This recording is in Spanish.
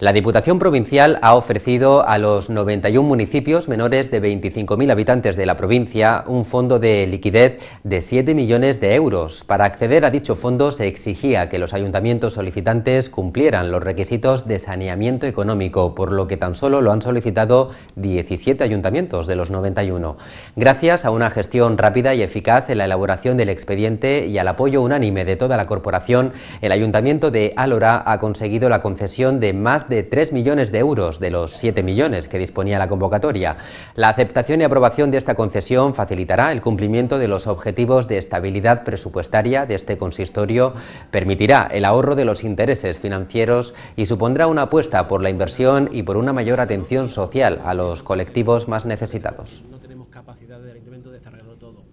La Diputación Provincial ha ofrecido a los 91 municipios menores de 25.000 habitantes de la provincia un fondo de liquidez de 7 millones de euros. Para acceder a dicho fondo se exigía que los ayuntamientos solicitantes cumplieran los requisitos de saneamiento económico, por lo que tan solo lo han solicitado 17 ayuntamientos de los 91. Gracias a una gestión rápida y eficaz en la elaboración del expediente y al apoyo unánime de toda la corporación, el ayuntamiento de Álora ha conseguido la concesión de más de 3 millones de euros de los 7 millones que disponía la convocatoria. La aceptación y aprobación de esta concesión facilitará el cumplimiento de los objetivos de estabilidad presupuestaria de este consistorio, permitirá el ahorro de los intereses financieros y supondrá una apuesta por la inversión y por una mayor atención social a los colectivos más necesitados. No todo.